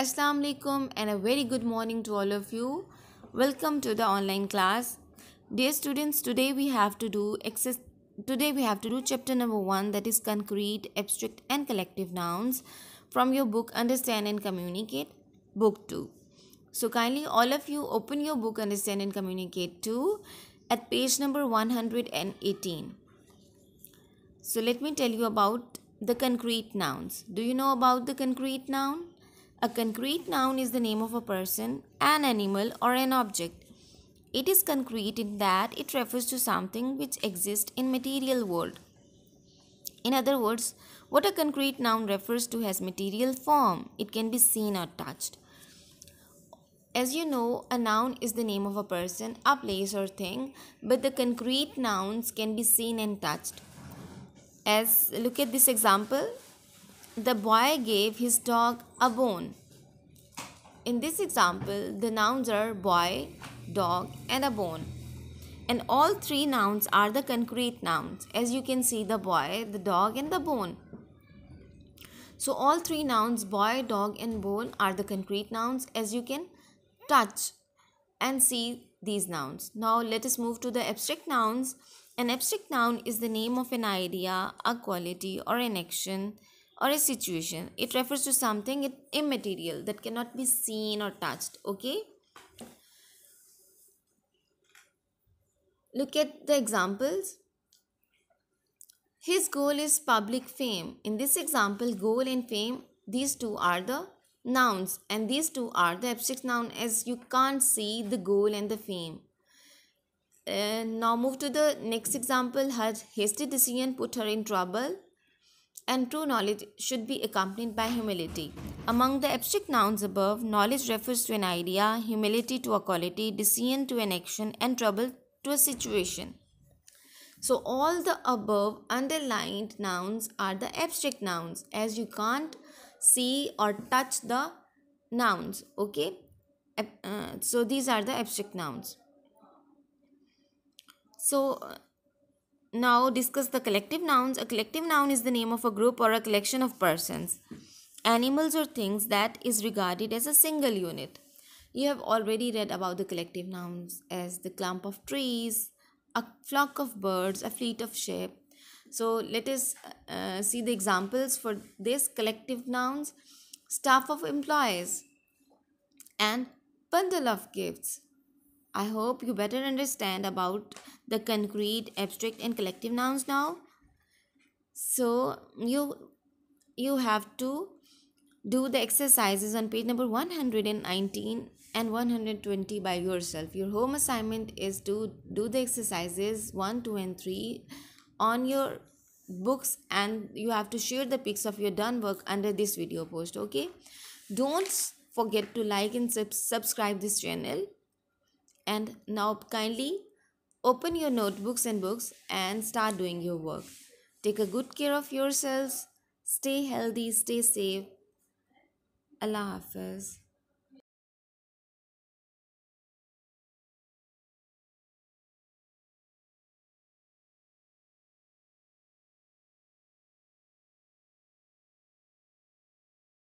Assalamu alaikum and a very good morning to all of you. Welcome to the online class. Dear students, today we have to do today we have to do chapter number 1 that is concrete, abstract and collective nouns from your book Understand and Communicate book 2. So kindly all of you open your book Understand and Communicate 2 at page number 118. So let me tell you about the concrete nouns. Do you know about the concrete noun? A concrete noun is the name of a person, an animal, or an object. It is concrete in that it refers to something which exists in material world. In other words, what a concrete noun refers to has material form. It can be seen or touched. As you know, a noun is the name of a person, a place or thing, but the concrete nouns can be seen and touched. As look at this example, the boy gave his dog a bone. In this example, the nouns are boy, dog, and a bone. And all three nouns are the concrete nouns. As you can see, the boy, the dog, and the bone. So all three nouns, boy, dog, and bone are the concrete nouns as you can touch and see these nouns. Now let us move to the abstract nouns. An abstract noun is the name of an idea, a quality, or an action or a situation it refers to something immaterial that cannot be seen or touched okay look at the examples his goal is public fame in this example goal and fame these two are the nouns and these two are the abstract noun as you can't see the goal and the fame uh, now move to the next example her hasty decision put her in trouble and true knowledge should be accompanied by humility. Among the abstract nouns above, knowledge refers to an idea, humility to a quality, decision to an action, and trouble to a situation. So, all the above underlined nouns are the abstract nouns as you can't see or touch the nouns. Okay, uh, so these are the abstract nouns. So, now discuss the collective nouns. A collective noun is the name of a group or a collection of persons, animals, or things that is regarded as a single unit. You have already read about the collective nouns as the clump of trees, a flock of birds, a fleet of sheep. So let us uh, see the examples for this collective nouns staff of employees and bundle of gifts. I hope you better understand about the concrete, abstract and collective nouns now. So you you have to do the exercises on page number 119 and 120 by yourself. Your home assignment is to do the exercises 1, 2 and 3 on your books and you have to share the pics of your done work under this video post okay don't forget to like and sub subscribe this channel and now kindly open your notebooks and books and start doing your work. Take a good care of yourselves. Stay healthy, stay safe. Allah Hafiz.